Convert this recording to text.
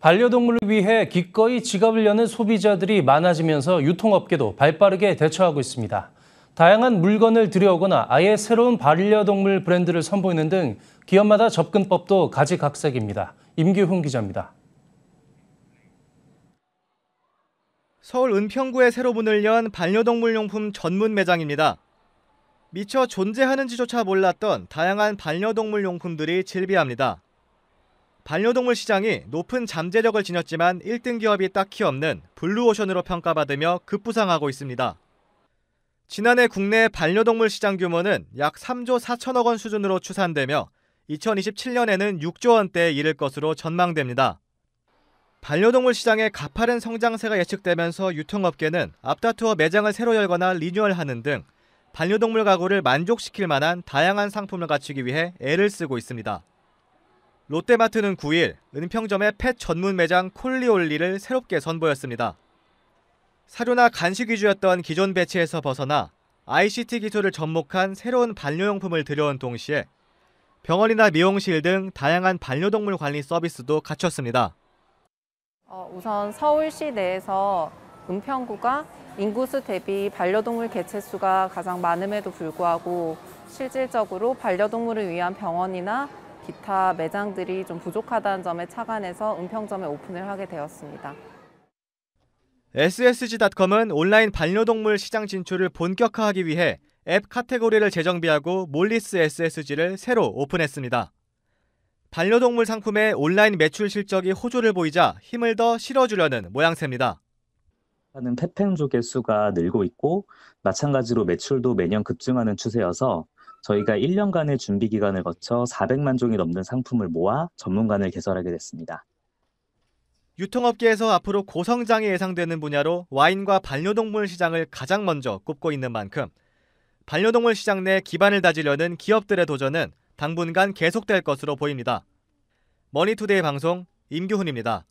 반려동물을 위해 기꺼이 지갑을 여는 소비자들이 많아지면서 유통업계도 발빠르게 대처하고 있습니다. 다양한 물건을 들여오거나 아예 새로운 반려동물 브랜드를 선보이는 등 기업마다 접근법도 가지각색입니다. 임기훈 기자입니다. 서울 은평구에 새로 문을 연 반려동물용품 전문 매장입니다. 미처 존재하는지조차 몰랐던 다양한 반려동물용품들이 즐비합니다 반려동물 시장이 높은 잠재력을 지녔지만 1등 기업이 딱히 없는 블루오션으로 평가받으며 급부상하고 있습니다. 지난해 국내 반려동물 시장 규모는 약 3조 4천억 원 수준으로 추산되며 2027년에는 6조 원대에 이를 것으로 전망됩니다. 반려동물 시장의 가파른 성장세가 예측되면서 유통업계는 앞다투어 매장을 새로 열거나 리뉴얼하는 등 반려동물 가구를 만족시킬 만한 다양한 상품을 갖추기 위해 애를 쓰고 있습니다. 롯데마트는 9일 은평점의 펫 전문 매장 콜리올리를 새롭게 선보였습니다. 사료나 간식 위주였던 기존 배치에서 벗어나 ICT 기술을 접목한 새로운 반려용품을 들여온 동시에 병원이나 미용실 등 다양한 반려동물 관리 서비스도 갖췄습니다. 어, 우선 서울시 내에서 은평구가 인구수 대비 반려동물 개체수가 가장 많음에도 불구하고 실질적으로 반려동물을 위한 병원이나 기타 매장들이 좀 부족하다는 점에 착안해서 은평점에 오픈을 하게 되었습니다. ssg.com은 온라인 반려동물 시장 진출을 본격화하기 위해 앱 카테고리를 재정비하고 몰리스 SSG를 새로 오픈했습니다. 반려동물 상품의 온라인 매출 실적이 호조를 보이자 힘을 더 실어주려는 모양새입니다. 하는 페펜족 개수가 늘고 있고 마찬가지로 매출도 매년 급증하는 추세여서 저희가 1년간의 준비 기간을 거쳐 400만 종이 넘는 상품을 모아 전문관을 개설하게 됐습니다. 유통업계에서 앞으로 고성장이 예상되는 분야로 와인과 반려동물 시장을 가장 먼저 꼽고 있는 만큼 반려동물 시장 내 기반을 다지려는 기업들의 도전은 당분간 계속될 것으로 보입니다. 머니투데이 방송 임규훈입니다.